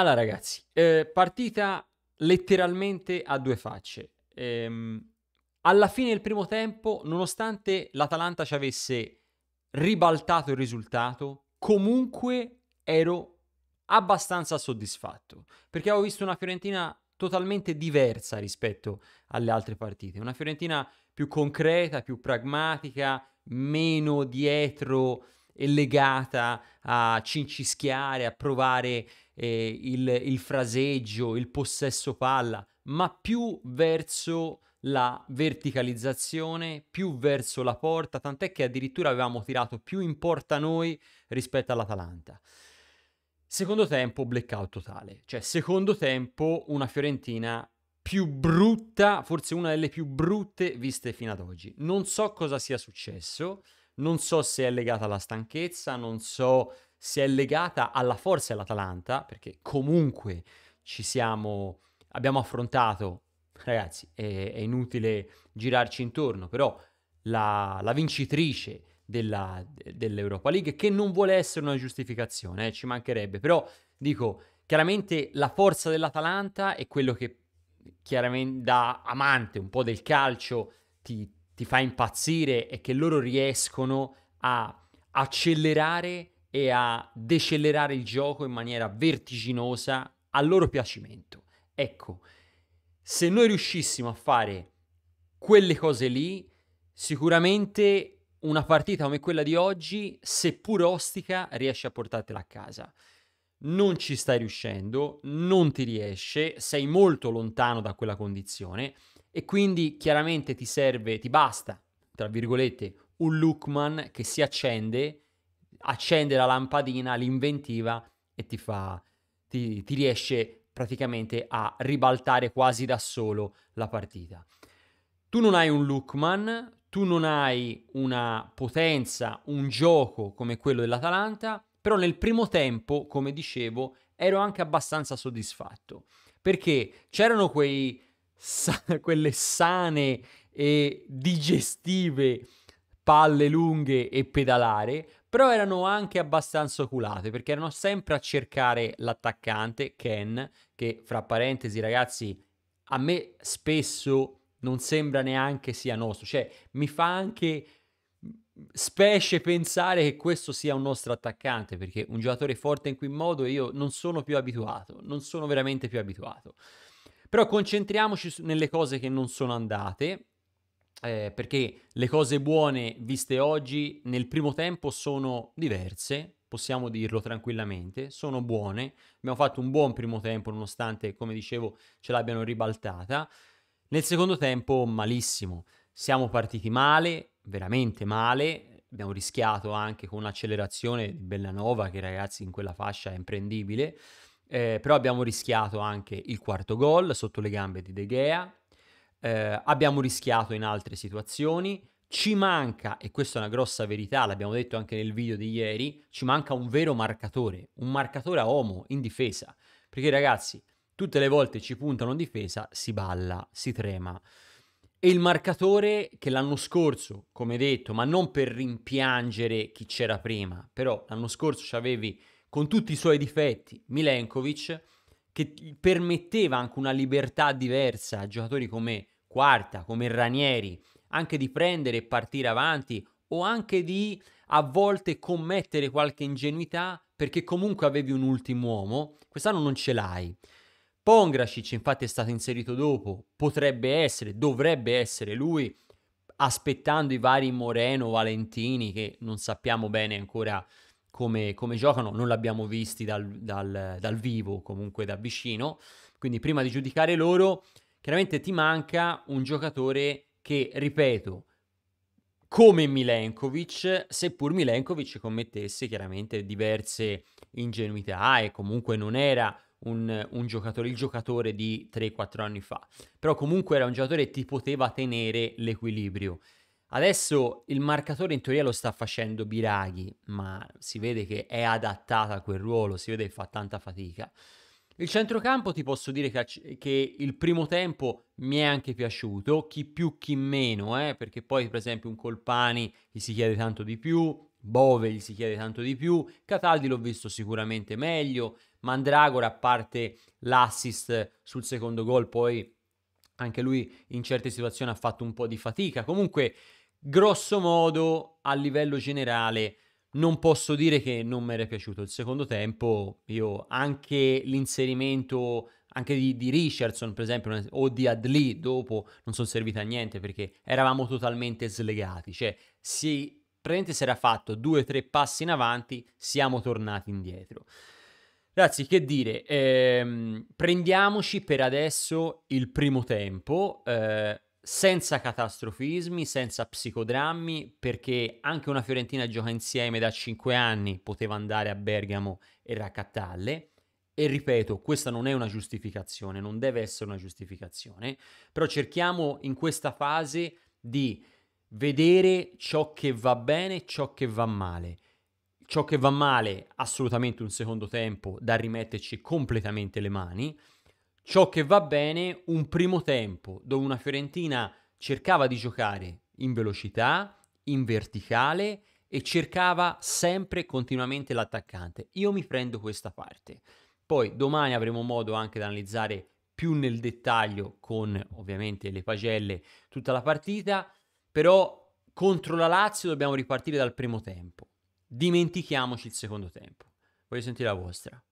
Allora ragazzi, eh, partita letteralmente a due facce. Ehm, alla fine del primo tempo, nonostante l'Atalanta ci avesse ribaltato il risultato, comunque ero abbastanza soddisfatto, perché avevo visto una Fiorentina totalmente diversa rispetto alle altre partite, una Fiorentina più concreta, più pragmatica, meno dietro e legata a cincischiare, a provare eh, il, il fraseggio, il possesso palla, ma più verso la verticalizzazione, più verso la porta, tant'è che addirittura avevamo tirato più in porta noi rispetto all'Atalanta. Secondo tempo, blackout totale. Cioè, secondo tempo, una Fiorentina più brutta, forse una delle più brutte viste fino ad oggi. Non so cosa sia successo, non so se è legata alla stanchezza, non so si è legata alla forza dell'Atalanta, perché comunque ci siamo, abbiamo affrontato, ragazzi, è, è inutile girarci intorno, però la, la vincitrice della, dell'Europa League, che non vuole essere una giustificazione, eh, ci mancherebbe, però dico, chiaramente la forza dell'Atalanta è quello che chiaramente da amante un po' del calcio ti, ti fa impazzire e che loro riescono a accelerare e a decelerare il gioco in maniera vertiginosa a loro piacimento. Ecco, se noi riuscissimo a fare quelle cose lì, sicuramente una partita come quella di oggi, seppur ostica, riesce a portartela a casa. Non ci stai riuscendo, non ti riesce, sei molto lontano da quella condizione e quindi chiaramente ti serve, ti basta, tra virgolette, un Lookman che si accende accende la lampadina, l'inventiva e ti fa, ti, ti riesce praticamente a ribaltare quasi da solo la partita. Tu non hai un Lookman, tu non hai una potenza, un gioco come quello dell'Atalanta, però nel primo tempo, come dicevo, ero anche abbastanza soddisfatto, perché c'erano quei, sa, quelle sane e digestive palle lunghe e pedalare, però erano anche abbastanza oculate perché erano sempre a cercare l'attaccante Ken, che fra parentesi ragazzi a me spesso non sembra neanche sia nostro, cioè mi fa anche specie pensare che questo sia un nostro attaccante perché un giocatore forte in quel modo io non sono più abituato, non sono veramente più abituato. Però concentriamoci nelle cose che non sono andate eh, perché le cose buone viste oggi nel primo tempo sono diverse, possiamo dirlo tranquillamente, sono buone, abbiamo fatto un buon primo tempo nonostante, come dicevo, ce l'abbiano ribaltata, nel secondo tempo malissimo, siamo partiti male, veramente male, abbiamo rischiato anche con l'accelerazione di Bellanova che ragazzi in quella fascia è imprendibile, eh, però abbiamo rischiato anche il quarto gol sotto le gambe di De Gea, eh, abbiamo rischiato in altre situazioni, ci manca, e questa è una grossa verità, l'abbiamo detto anche nel video di ieri, ci manca un vero marcatore, un marcatore a uomo in difesa, perché ragazzi, tutte le volte ci puntano in difesa, si balla, si trema. E il marcatore che l'anno scorso, come detto, ma non per rimpiangere chi c'era prima, però l'anno scorso ci avevi con tutti i suoi difetti Milenkovic, che permetteva anche una libertà diversa a giocatori come quarta, come Ranieri, anche di prendere e partire avanti o anche di a volte commettere qualche ingenuità perché comunque avevi un ultimo uomo, quest'anno non ce l'hai. Pongracic infatti è stato inserito dopo, potrebbe essere, dovrebbe essere lui, aspettando i vari Moreno, Valentini, che non sappiamo bene ancora come, come giocano, non l'abbiamo visti dal, dal, dal vivo, comunque da vicino, quindi prima di giudicare loro chiaramente ti manca un giocatore che, ripeto, come Milenkovic, seppur Milenkovic commettesse chiaramente diverse ingenuità e comunque non era un, un, giocatore, il giocatore di 3-4 anni fa, però comunque era un giocatore che ti poteva tenere l'equilibrio. Adesso il marcatore in teoria lo sta facendo Biraghi, ma si vede che è adattata a quel ruolo, si vede che fa tanta fatica. Il centrocampo ti posso dire che, il primo tempo mi è anche piaciuto, chi più chi meno, eh, perché poi per esempio un Colpani gli si chiede tanto di più, Bove gli si chiede tanto di più, Cataldi l'ho visto sicuramente meglio, Mandragora a parte l'assist sul secondo gol, poi anche lui in certe situazioni ha fatto un po' di fatica, comunque grosso modo a livello generale non posso dire che non mi era piaciuto il secondo tempo, io anche l'inserimento anche di, di Richardson per esempio o di Adli dopo non sono servita a niente perché eravamo totalmente slegati, cioè si praticamente si era fatto due o tre passi in avanti, siamo tornati indietro. Ragazzi, che dire, ehm, prendiamoci per adesso il primo tempo, eh, senza catastrofismi, senza psicodrammi, perché anche una Fiorentina gioca insieme da 5 anni, poteva andare a Bergamo e raccattarle. E ripeto, questa non è una giustificazione, non deve essere una giustificazione, però cerchiamo in questa fase di vedere ciò che va bene e ciò che va male. Ciò che va male, assolutamente un secondo tempo da rimetterci completamente le mani, ciò che va bene un primo tempo dove una Fiorentina cercava di giocare in velocità, in verticale e cercava sempre continuamente l'attaccante. Io mi prendo questa parte. Poi domani avremo modo anche di analizzare più nel dettaglio con ovviamente le pagelle tutta la partita, però contro la Lazio dobbiamo ripartire dal primo tempo. Dimentichiamoci il secondo tempo. Voglio sentire la vostra.